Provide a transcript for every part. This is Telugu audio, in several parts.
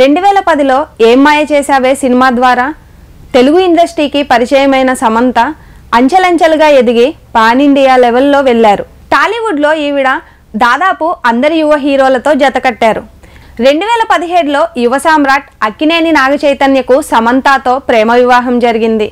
రెండు వేల పదిలో ఏం మాయ చేశావే సినిమా ద్వారా తెలుగు ఇండస్ట్రీకి పరిచయమైన సమంత అంచెలంచెలుగా ఎదిగి పాన్ ఇండియా లెవెల్లో వెళ్ళారు టాలీవుడ్లో ఈవిడ దాదాపు అందరి యువ హీరోలతో జతకట్టారు రెండు వేల పదిహేడులో యువ సామ్రాట్ అక్కినేని నాగచైతన్యకు సమంతతో ప్రేమ వివాహం జరిగింది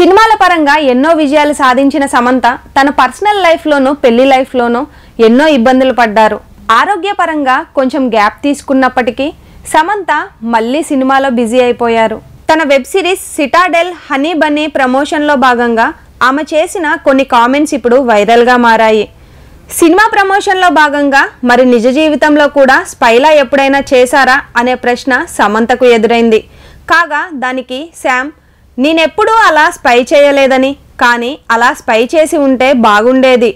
సినిమాల పరంగా ఎన్నో విజయాలు సాధించిన సమంత తన పర్సనల్ లైఫ్లోనూ పెళ్లి లైఫ్లోనూ ఎన్నో ఇబ్బందులు పడ్డారు ఆరోగ్యపరంగా కొంచెం గ్యాప్ తీసుకున్నప్పటికీ సమంత మళ్ళీ సినిమాలో బిజీ అయిపోయారు తన web series Citadel Honey Bunny ప్రమోషన్లో భాగంగా ఆమె చేసిన కొన్ని కామెంట్స్ ఇప్పుడు వైరల్గా మారాయి సినిమా ప్రమోషన్లో భాగంగా మరి నిజ జీవితంలో కూడా స్పైలా ఎప్పుడైనా చేశారా అనే ప్రశ్న సమంతకు ఎదురైంది కాగా దానికి శామ్ నేనెప్పుడూ అలా స్పై చేయలేదని కానీ అలా స్పై చేసి ఉంటే బాగుండేది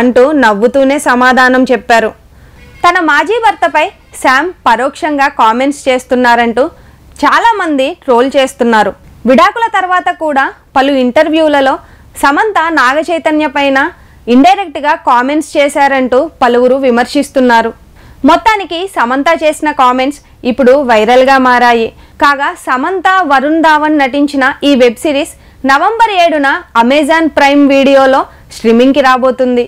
అంటూ నవ్వుతూనే సమాధానం చెప్పారు తన మాజీ భర్తపై శామ్ పరోక్షంగా కామెంట్స్ చేస్తున్నారంటూ చాలామంది ట్రోల్ చేస్తున్నారు విడాకుల తర్వాత కూడా పలు ఇంటర్వ్యూలలో సమంత నాగ చైతన్య పైన ఇండైరెక్ట్గా కామెంట్స్ చేశారంటూ పలువురు విమర్శిస్తున్నారు మొత్తానికి సమంత చేసిన కామెంట్స్ ఇప్పుడు వైరల్గా మారాయి కాగా సమంత వరుణ్ ధావన్ నటించిన ఈ వెబ్ సిరీస్ నవంబర్ ఏడున అమెజాన్ ప్రైమ్ వీడియోలో స్ట్రీమింగ్కి రాబోతుంది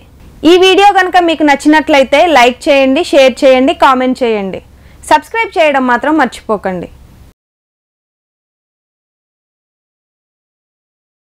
ఈ వీడియో కనుక మీకు నచ్చినట్లయితే లైక్ చేయండి షేర్ చేయండి కామెంట్ చేయండి సబ్స్క్రైబ్ చేయడం మాత్రం మర్చిపోకండి